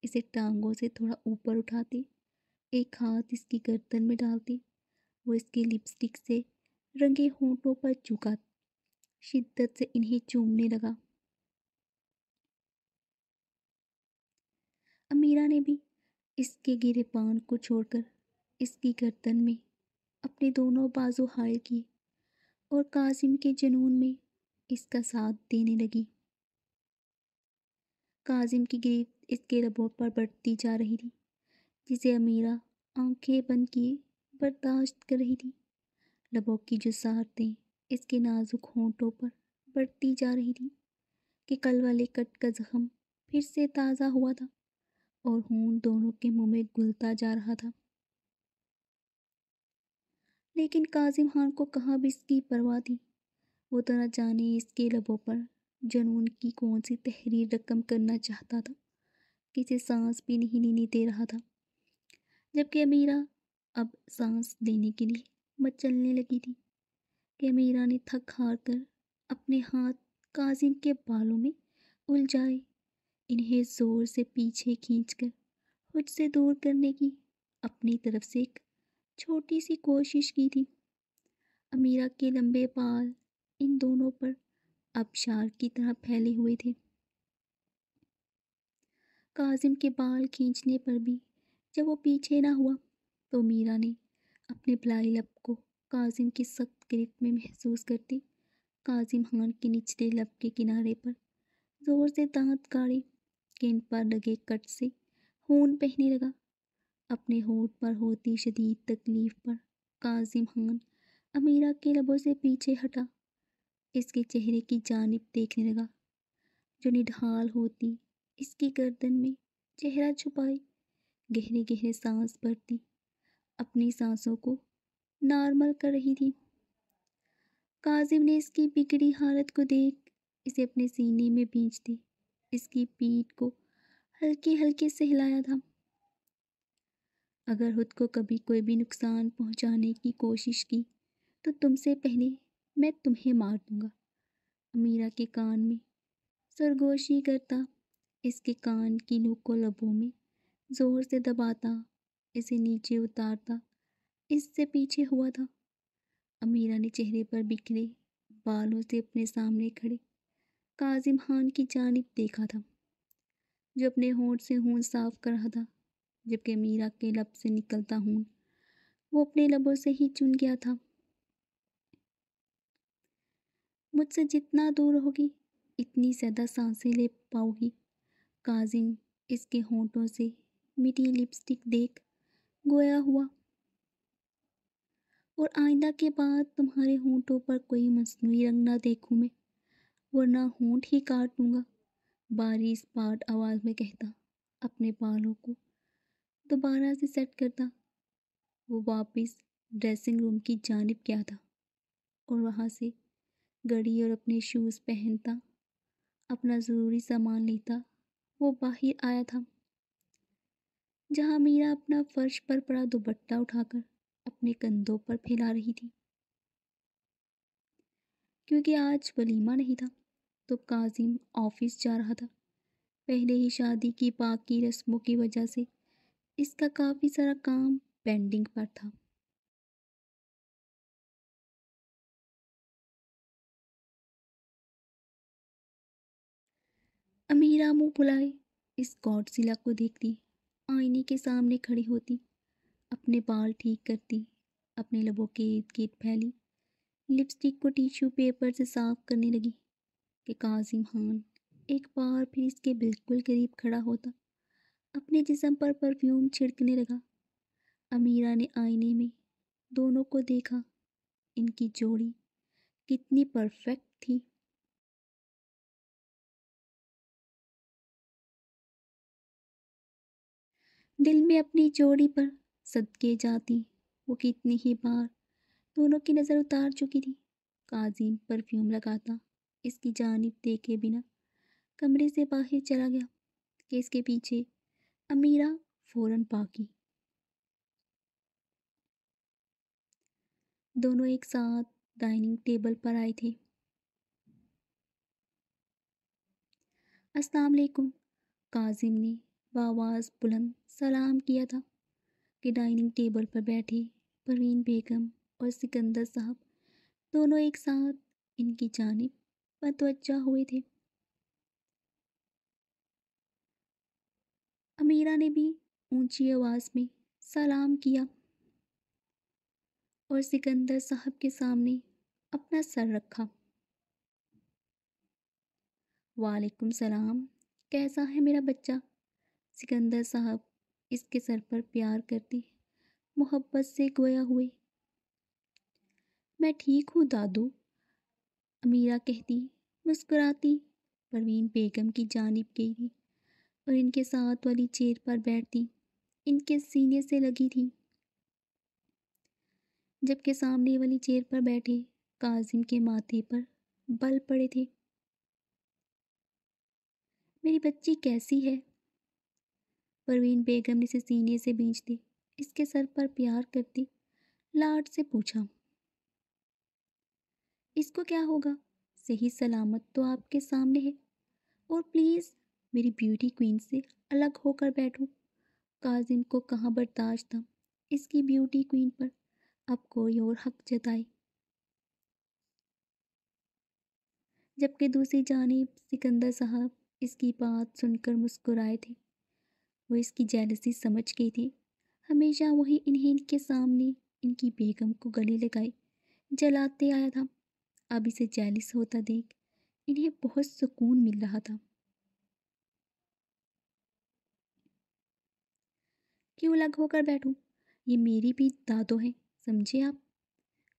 इसे टांगों से थोड़ा ऊपर उठाती एक हाथ इसकी गर्दन में डालती वो इसकी लिपस्टिक से रंगे होंठों पर चुका शिद्दत से इन्हें चूमने लगा अमीरा ने भी इसके गिरे पान को छोड़कर इसकी गर्दन में अपने दोनों बाजू हायल किए और कासिम के जनून में इसका साथ देने लगी काजिम की गिरीद इसके लबों पर बढ़ती जा रही थी जिसे अमीरा आंखें बंद किए बर्दाश्त कर रही थी लबों की जो सारतें इसके नाजुक होंठों पर बढ़ती जा रही थी कि कल वाले कट का जख्म फिर से ताज़ा हुआ था और खून दोनों के मुंह में घुलता जा रहा था लेकिन काजिम खान को कहाँ भी इसकी परवाह थी वो तो न जाने इसके लबों पर जनून की कौन सी तहरीर रकम करना चाहता था किसे सांस भी नहीं लेने दे रहा था जबकि अमीरा अब सांस लेने के लिए मचलने लगी थी कि अमीरा ने थक हार कर अपने हाथ काजिम के बालों में उलझाए इन्हें ज़ोर से पीछे खींचकर खुद से दूर करने की अपनी तरफ से एक छोटी सी कोशिश की थी अमीरा के लंबे बाल इन दोनों पर अबशार की तरह फैले हुए थे काजिम के बाल खींचने पर भी जब वो पीछे ना हुआ तो मीरा ने अपने भलाई लब को काजिम की सख्त गिरफ्त में महसूस करते काजिम हान के निचले लब के किनारे पर ज़ोर से दांत काड़े केंद पर लगे कट से खून बहने लगा अपने होठ पर होती शदीद तकलीफ़ पर काजिम खान अमीरा के लबों से पीछे हटा इसके चेहरे की जानब देखने लगा जो निढाल होती इसकी गर्दन में चेहरा छुपाई गहरे गहरे सांस भरती अपनी सांसों को नॉर्मल कर रही थी काजिम ने इसकी बिगड़ी हालत को देख इसे अपने सीने में बींच दी इसकी पीठ को हल्के हल्के से हिलाया था अगर खुद को कभी कोई भी नुकसान पहुंचाने की कोशिश की तो तुमसे पहले मैं तुम्हें मार दूंगा अमीरा के कान में सरगोशी करता इसके कान की नूक लबों में ज़ोर से दबाता इसे नीचे उतारता इससे पीछे हुआ था अमीरा ने चेहरे पर बिखरे बालों से अपने सामने खड़े काजिम खान की जानब देखा था जो अपने होंठ से हूं साफ कर रहा था जबकि अमीरा के लब से निकलता हूं वो अपने लबों से ही चुन गया था मुझसे जितना दूर होगी इतनी ज़्यादा सांसें ले पाओगी काजिम इसके होंठों से मिटी लिपस्टिक देख गोया हुआ और आइंदा के बाद तुम्हारे होंठों पर कोई मसनू रंग ना देखूँ मैं वरना होंठ ही काट दूँगा बारिश पाट आवाज़ में कहता अपने बालों को दोबारा से सेट करता वो वापस ड्रेसिंग रूम की जानब गया था और वहाँ से घड़ी और अपने शूज़ पहनता अपना ज़रूरी सामान लेता वो बाहर आया था जहाँ मीरा अपना फर्श पर पड़ा दुपट्टा उठाकर अपने कंधों पर फैला रही थी क्योंकि आज वलीमा नहीं था तो काजिम ऑफिस जा रहा था पहले ही शादी की बाकी रस्मों की वजह से इसका काफ़ी सारा काम पेंडिंग पर था अमीरा मुंह बुलाए इस गॉडसिला को देखती आईने के सामने खड़ी होती अपने बाल ठीक करती अपने लबों के इर्द गिर्द फैली लिपस्टिक को टिश्यू पेपर से साफ करने लगी कि काजिम खान एक बार फिर इसके बिल्कुल करीब खड़ा होता अपने जिसम पर परफ्यूम छिड़कने लगा अमीरा ने आईने में दोनों को देखा इनकी जोड़ी कितनी परफेक्ट थी दिल में अपनी जोड़ी पर सदके जाती वो कितनी ही बार दोनों की नज़र उतार चुकी थी काजीम परफ्यूम लगाता इसकी जानब देखे बिना कमरे से बाहर चला गया केस के पीछे अमीरा फौरन पाकी दोनों एक साथ डाइनिंग टेबल पर आए थे अस्सलाम वालेकुम काजिम ने आवाज़ बुलंद सलाम किया था कि डाइनिंग टेबल पर बैठे परवीन बेगम और सिकंदर साहब दोनों एक साथ इनकी जानब बतवज्जा हुए थे अमीरा ने भी ऊंची आवाज़ में सलाम किया और सिकंदर साहब के सामने अपना सर रखा वालेकुम सलाम कैसा है मेरा बच्चा सिकंदर साहब इसके सर पर प्यार करती मोहब्बत से गोया हुए मैं ठीक हूँ दादू अमीरा कहती मुस्कुराती परवीन बेगम की जानब गई और इनके साथ वाली चेयर पर बैठती इनके सीने से लगी थी जबकि सामने वाली चेयर पर बैठे काजिम के माथे पर बल पड़े थे मेरी बच्ची कैसी है परवीन बेगम ने इसे सीने से बींच दी इसके सर पर प्यार करती लाड से पूछा इसको क्या होगा सही सलामत तो आपके सामने है और प्लीज़ मेरी ब्यूटी क्वीन से अलग होकर बैठूं। काजिम को कहाँ बर्दाश्त था इसकी ब्यूटी क्वीन पर अब कोई और हक जताए जबकि दूसरी जानब सिकंदर साहब इसकी बात सुनकर मुस्कुराए थे वो इसकी जैलसी समझ गई थी हमेशा वही इन्हें इनके सामने इनकी बेगम को गले लगाए जलाते आया था अब इसे जैलिस होता देख इन्हें बहुत सुकून मिल रहा था क्यों अलग होकर बैठूं? ये मेरी भी दादो है समझे आप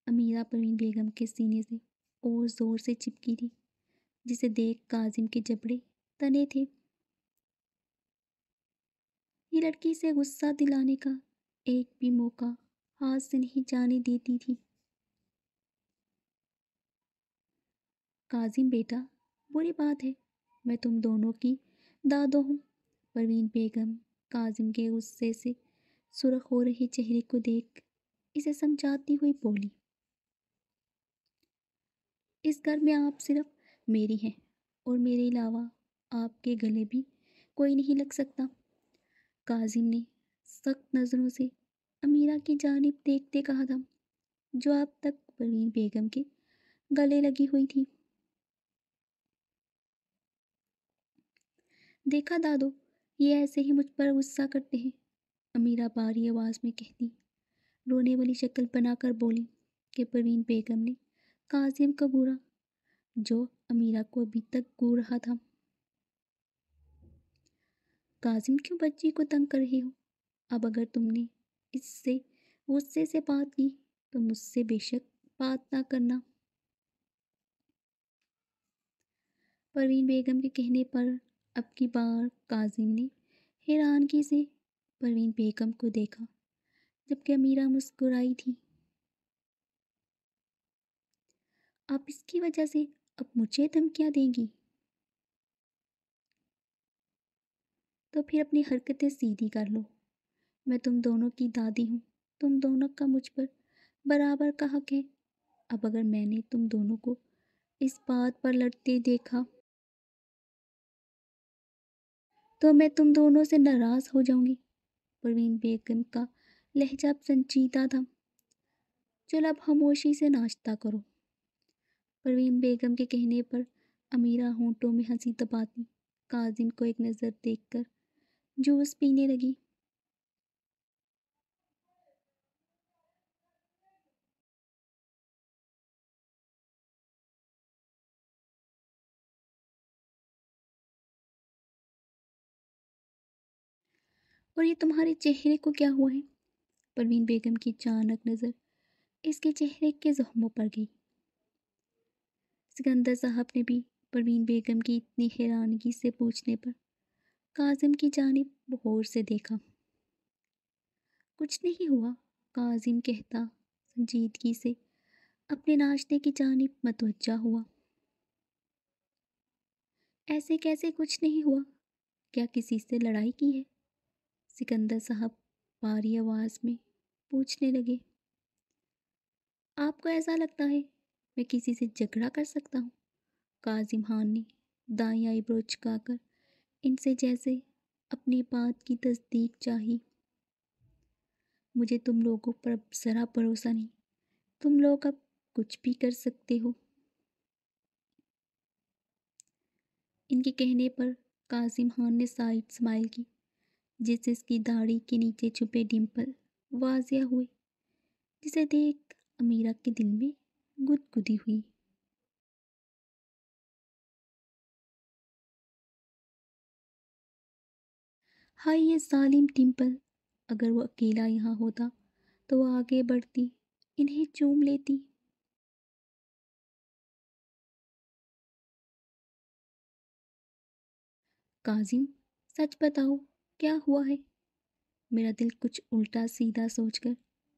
अमीरा परवीन बेगम के सीने से और ज़ोर से चिपकी थी जिसे देख काजिम के जबड़े तने थे ये लड़की से गुस्सा दिलाने का एक भी मौका हाथ से नहीं जाने देती थी काजिम बेटा बुरी बात है मैं तुम दोनों की दादो हूँ परवीन बेगम काजिम के गुस्से से सुरख हो रहे चेहरे को देख इसे समझाती हुई बोली इस घर में आप सिर्फ मेरी हैं और मेरे अलावा आपके गले भी कोई नहीं लग सकता काजिम ने सख्त नज़रों से अमीरा की जानब देखते कहा था जो अब तक परवीन बेगम के गले लगी हुई थी देखा दादो ये ऐसे ही मुझ पर गुस्सा करते हैं अमीरा बारी आवाज़ में कहती रोने वाली शक्ल बनाकर बोली कि परवीन बेगम ने काजिम का बूरा जो अमीरा को अभी तक गो रहा था काजिम क्यों बच्ची को तंग कर रही हो अब अगर तुमने इससे गुस्से से बात की तो मुझसे बेशक बात ना करना परवीन बेगम के कहने पर अब की बार काजिम ने हैरानगी से परवीन बेगम को देखा जबकि अमीरा मुस्कुराई थी आप इसकी वजह से अब मुझे धमकियाँ देंगी तो फिर अपनी हरकतें सीधी कर लो मैं तुम दोनों की दादी हूँ तुम दोनों का मुझ पर बराबर का हक है अब अगर मैंने तुम दोनों को इस बात पर लड़ते देखा तो मैं तुम दोनों से नाराज़ हो जाऊंगी परवीन बेगम का लहजा संजीदा था चलो अब खामोशी से नाश्ता करो परवीन बेगम के कहने पर अमीरा होंठों में हंसी दबाती काजिम को एक नज़र देखकर जूस पीने लगी और ये तुम्हारे चेहरे को क्या हुआ है परवीन बेगम की अचानक नज़र इसके चेहरे के जख्मों पर गई सिकंदर साहब ने भी परवीन बेगम की इतनी हैरानगी से पूछने पर काजिम की जानब गौर से देखा कुछ नहीं हुआ काजिम कहता संजीदगी से अपने नाश्ते की जानब मतवजा हुआ ऐसे कैसे कुछ नहीं हुआ क्या किसी से लड़ाई की है सिकंदर साहब भारी आवाज़ में पूछने लगे आपको ऐसा लगता है मैं किसी से झगड़ा कर सकता हूँ काजिम हान ने दाई का कर इनसे जैसे अपनी बात की तस्दीक चाहिए मुझे तुम लोगों पर अब ज़रा भरोसा नहीं तुम लोग अब कुछ भी कर सकते हो इनके कहने पर कासिम खान ने साइड स्माइल की जिससे इसकी दाढ़ी के नीचे छुपे डिम्पल वाजिया हुए जिसे देख अमीरा के दिल में गुदगुदी हुई हाय ये सालिम टिम्पल अगर वो अकेला यहाँ होता तो वो आगे बढ़ती इन्हें चूम लेती काजिम सच बताओ क्या हुआ है मेरा दिल कुछ उल्टा सीधा सोचकर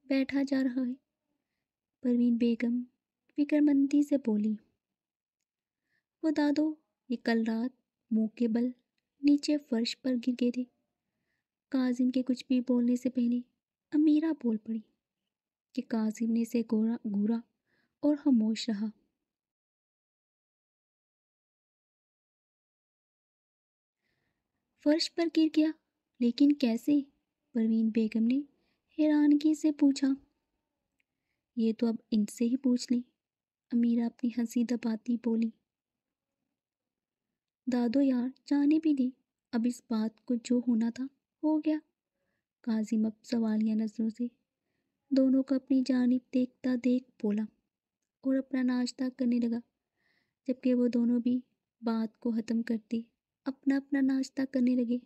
बैठा जा रहा है परवीन बेगम फिक्रमंदी से बोली वो दादो ये कल रात मुँह के बल नीचे फर्श पर गिर गए थे काजिम के कुछ भी बोलने से पहले अमीरा बोल पड़ी कि काजिम ने इसे गोरा घूरा और खामोश रहा फर्श पर गिर गया लेकिन कैसे परवीन बेगम ने हैरानगी से पूछा ये तो अब इनसे ही पूछ ले अमीरा अपनी हंसी दबाती बोली दादो यार जाने भी दे अब इस बात को जो होना था हो गया काजिम अब सवालिया नज़रों से दोनों को अपनी जानब देखता देख बोला और अपना नाश्ता करने लगा जबकि वो दोनों भी बात को ख़त्म करते अपना अपना नाश्ता करने लगे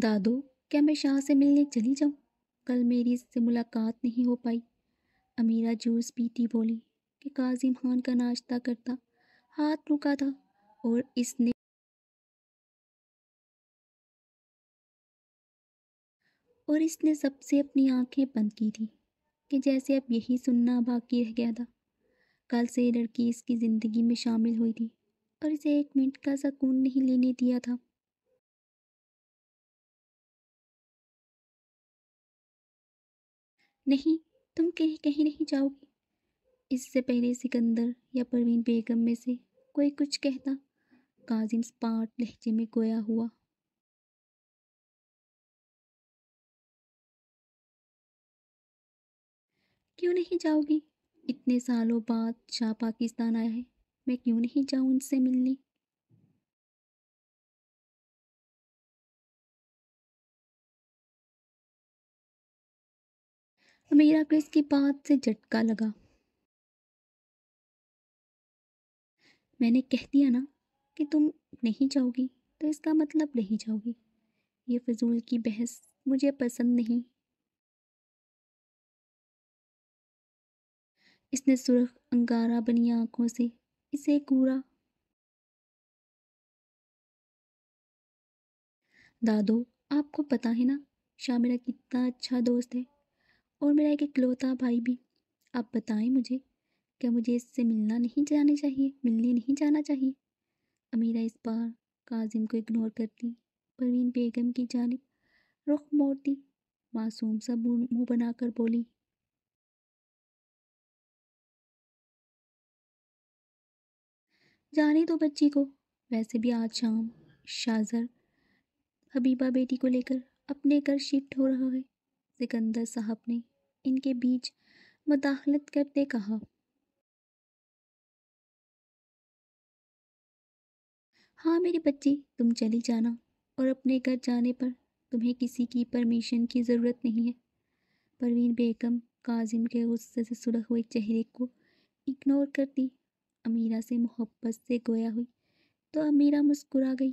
दादू क्या मैं शाह से मिलने चली जाऊँ कल मेरी इससे मुलाकात नहीं हो पाई अमीरा जूस पीती बोली कि काजिम खान का नाश्ता करता हाथ रुका था और इसने और इसने सबसे अपनी आंखें बंद की थी कि जैसे अब यही सुनना बाकी रह गया था कल से लड़की इसकी ज़िंदगी में शामिल हुई थी और इसे एक मिनट का सकून नहीं लेने दिया था नहीं तुम कहीं कहीं नहीं जाओगी इससे पहले सिकंदर या परवीन बेगम में से कोई कुछ कहता काजिम स्पाट लहजे में गोया हुआ क्यों नहीं जाओगी इतने सालों बाद शाह पाकिस्तान आया है मैं क्यों नहीं जाऊं उनसे मिलने अमीरा को इसकी बात से झटका लगा मैंने कह दिया ना कि तुम नहीं जाओगी तो इसका मतलब नहीं जाओगी ये फजूल की बहस मुझे पसंद नहीं इसने सुरख अंगारा बनी आंखों से इसे कूड़ा दादो आपको पता है ना शाह मेरा कितना अच्छा दोस्त है और मेरा एक इकलौता भाई भी आप बताएं मुझे क्या मुझे इससे मिलना नहीं जाना चाहिए मिलने नहीं जाना चाहिए अमीरा इस बार काजिम को इग्नोर करती परवीन बेगम की जानब रुख मोड़ती मासूम सा मुंह बनाकर बोली जाने दो बच्ची को वैसे भी आज शाम शाजर हबीबा बेटी को लेकर अपने घर शिफ्ट हो रहा है सिकंदर साहब ने इनके बीच मुदाखलत करते कहा हाँ मेरी बच्ची तुम चली जाना और अपने घर जाने पर तुम्हें किसी की परमिशन की ज़रूरत नहीं है परवीन बेगम काजिम के गुस्से से सुलह हुए चेहरे को इग्नोर कर दी अमीरा से मोहब्बत से गोया हुई तो अमीरा मुस्कुरा गई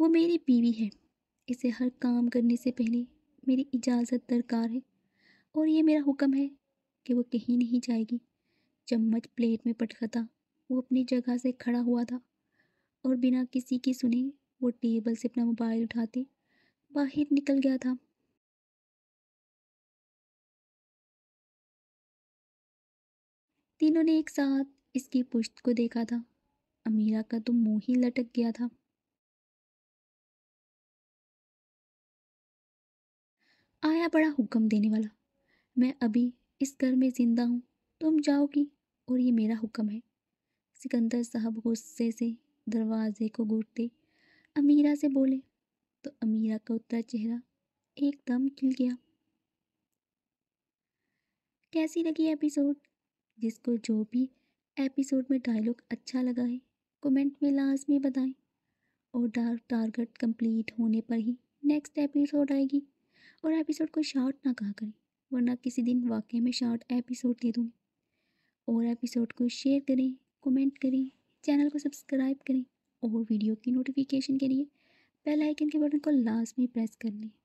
वो मेरी बीवी है इसे हर काम करने से पहले मेरी इजाज़त दरकार है और ये मेरा हुक्म है कि वो कहीं नहीं जाएगी चम्मच प्लेट में पटका था वो अपनी जगह से खड़ा हुआ था और बिना किसी की सुने वो टेबल से अपना मोबाइल उठाते बाहर निकल गया था तीनों ने एक साथ इसकी पुश्त को देखा था अमीरा का तो मुंह ही लटक गया था आया बड़ा हुक्म देने वाला मैं अभी इस घर में ज़िंदा हूँ तुम जाओगी और ये मेरा हुक्म है सिकंदर साहब गुस्से से दरवाजे को घूटते अमीरा से बोले तो अमीरा का उतरा चेहरा एकदम खिल गया कैसी लगी एपिसोड जिसको जो भी एपिसोड में डायलॉग अच्छा लगा है कमेंट में लाजमी बताएं और डार्क टारगेट कंप्लीट होने पर ही नेक्स्ट एपिसोड आएगी और एपिसोड को शॉर्ट ना कहा करें वरना किसी दिन वाकई में शॉर्ट एपिसोड दे दूँ और एपिसोड को शेयर करें कमेंट करें चैनल को सब्सक्राइब करें और वीडियो की नोटिफिकेशन के लिए बेल आइकन के बटन को लास्ट में प्रेस कर लें